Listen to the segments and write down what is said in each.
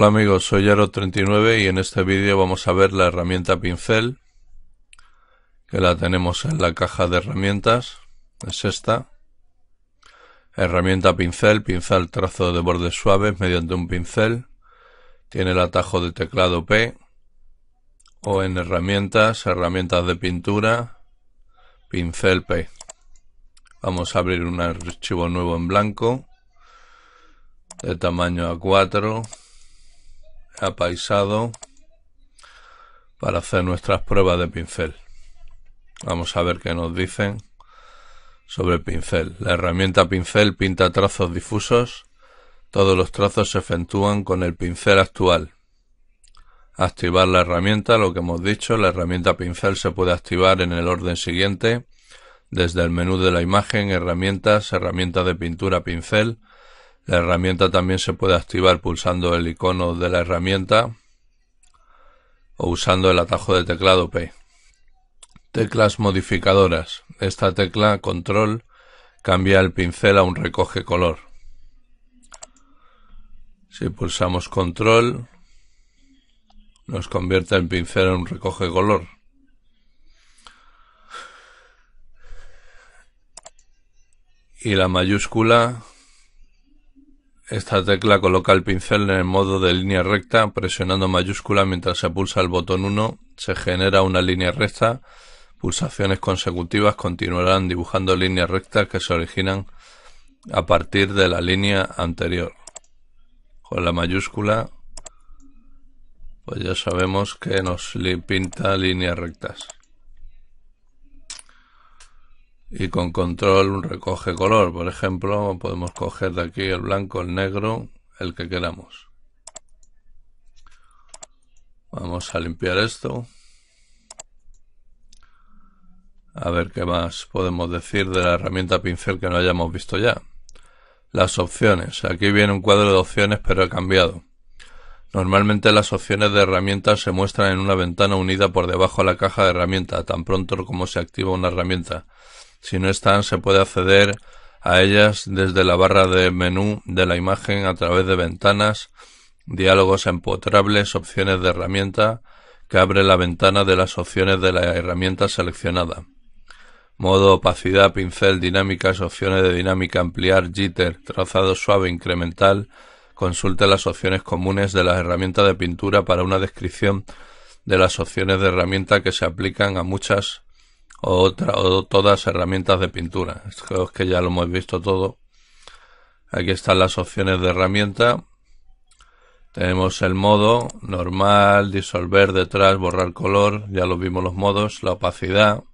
Hola amigos, soy Yaro39 y en este vídeo vamos a ver la herramienta pincel que la tenemos en la caja de herramientas, es esta herramienta pincel, pincel trazo de bordes suaves mediante un pincel tiene el atajo de teclado P o en herramientas, herramientas de pintura pincel P vamos a abrir un archivo nuevo en blanco de tamaño A4 apaisado para hacer nuestras pruebas de pincel. Vamos a ver qué nos dicen sobre el pincel. La herramienta pincel pinta trazos difusos. Todos los trazos se efectúan con el pincel actual. Activar la herramienta, lo que hemos dicho, la herramienta pincel se puede activar en el orden siguiente, desde el menú de la imagen, herramientas, herramienta de pintura, pincel, la herramienta también se puede activar pulsando el icono de la herramienta o usando el atajo de teclado P. Teclas modificadoras. Esta tecla control cambia el pincel a un recoge color. Si pulsamos control nos convierte el pincel en un recoge color. Y la mayúscula esta tecla coloca el pincel en el modo de línea recta, presionando mayúscula mientras se pulsa el botón 1, se genera una línea recta, pulsaciones consecutivas continuarán dibujando líneas rectas que se originan a partir de la línea anterior. Con la mayúscula, pues ya sabemos que nos pinta líneas rectas y con control recoge color. Por ejemplo, podemos coger de aquí el blanco, el negro, el que queramos. Vamos a limpiar esto. A ver qué más podemos decir de la herramienta pincel que no hayamos visto ya. Las opciones. Aquí viene un cuadro de opciones pero he cambiado. Normalmente las opciones de herramientas se muestran en una ventana unida por debajo a la caja de herramientas. tan pronto como se activa una herramienta. Si no están, se puede acceder a ellas desde la barra de menú de la imagen a través de ventanas, diálogos empotrables, opciones de herramienta, que abre la ventana de las opciones de la herramienta seleccionada. Modo opacidad, pincel, dinámicas, opciones de dinámica, ampliar, jitter, trazado suave, incremental. Consulte las opciones comunes de las herramientas de pintura para una descripción de las opciones de herramienta que se aplican a muchas otra, o todas herramientas de pintura. Creo que ya lo hemos visto todo. Aquí están las opciones de herramienta. Tenemos el modo normal, disolver detrás, borrar color, ya lo vimos los modos, la opacidad.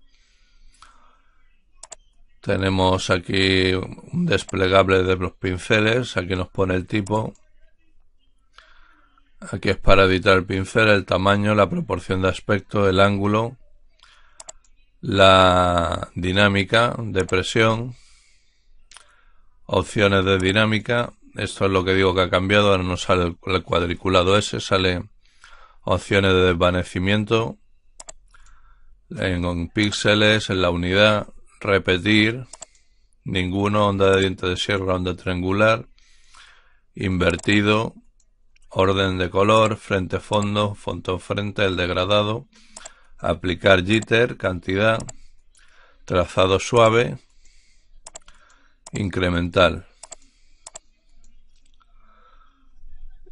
Tenemos aquí un desplegable de los pinceles, aquí nos pone el tipo. Aquí es para editar el pincel, el tamaño, la proporción de aspecto, el ángulo, la dinámica de presión, opciones de dinámica, esto es lo que digo que ha cambiado, ahora no sale el cuadriculado ese, sale opciones de desvanecimiento en, en píxeles, en la unidad, repetir, ninguno, onda de diente de sierra, onda triangular, invertido, orden de color, frente fondo, fondo frente, el degradado, aplicar jitter, cantidad, trazado suave, incremental.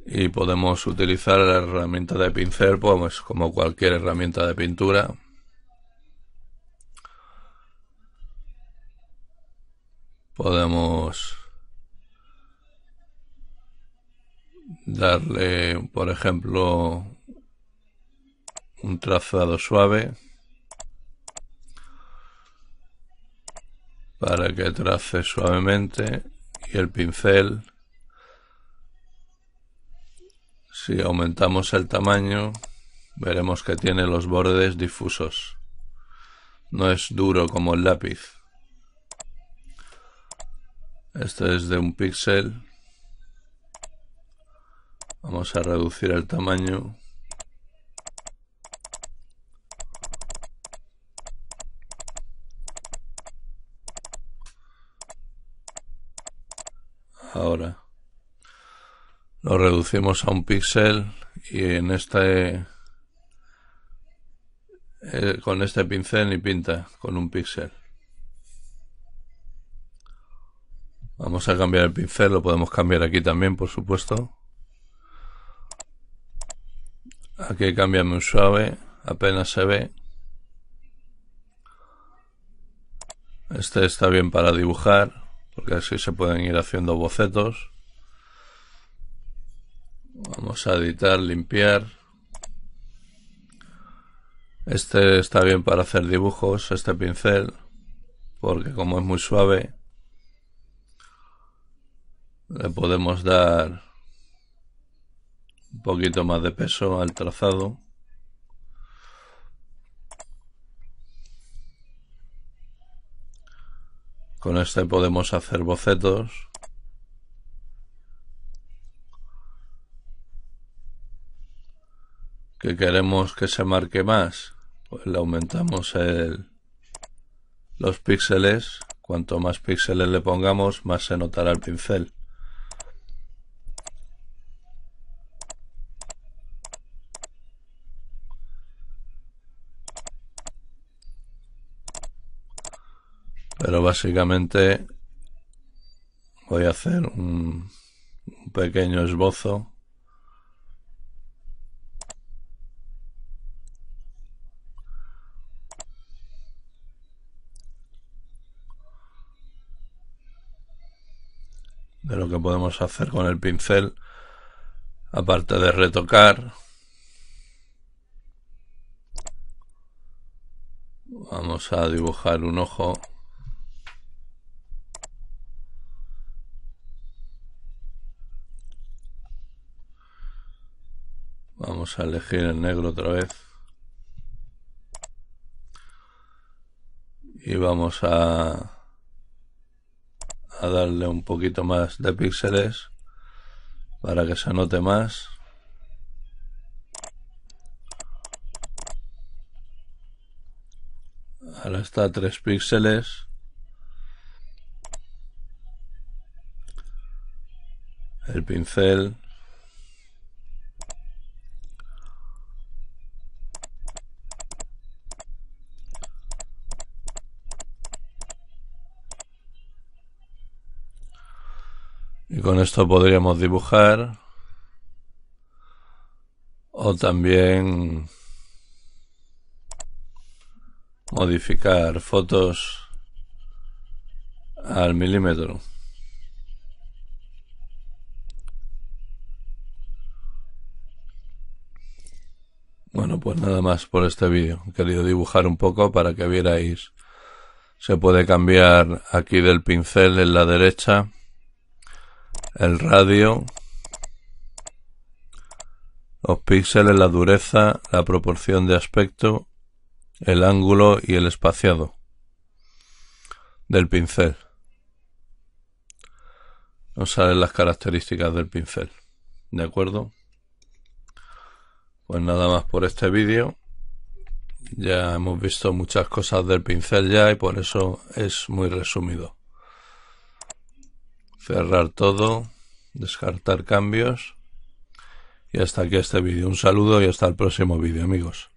Y podemos utilizar la herramienta de pincel pues, pues, como cualquier herramienta de pintura. Podemos darle, por ejemplo, un trazado suave para que trace suavemente y el pincel si aumentamos el tamaño veremos que tiene los bordes difusos no es duro como el lápiz Esto es de un píxel vamos a reducir el tamaño ahora. Lo reducimos a un píxel y en este eh, con este pincel ni pinta con un píxel. Vamos a cambiar el pincel, lo podemos cambiar aquí también, por supuesto. Aquí cambia muy suave, apenas se ve. Este está bien para dibujar porque así se pueden ir haciendo bocetos. Vamos a editar, limpiar. Este está bien para hacer dibujos, este pincel, porque como es muy suave, le podemos dar un poquito más de peso al trazado. Con este podemos hacer bocetos. ¿Qué queremos que se marque más, pues le aumentamos los píxeles. Cuanto más píxeles le pongamos, más se notará el pincel. Pero básicamente voy a hacer un, pequeño esbozo. de lo que podemos hacer con el pincel, aparte de retocar. Vamos a dibujar un ojo. Vamos a elegir el negro otra vez. Y vamos a, darle un poquito más de píxeles para que se anote más. Ahora está tres píxeles. El pincel Y con esto podríamos dibujar o también modificar fotos al milímetro. Bueno, pues nada más por este vídeo. He querido dibujar un poco para que vierais. Se puede cambiar aquí del pincel en la derecha el radio, los píxeles, la dureza, la proporción de aspecto, el ángulo y el espaciado del pincel. Nos salen las características del pincel. ¿De acuerdo? Pues nada más por este vídeo. Ya hemos visto muchas cosas del pincel ya y por eso es muy resumido cerrar todo, descartar cambios. Y hasta aquí este vídeo. Un saludo y hasta el próximo vídeo, amigos.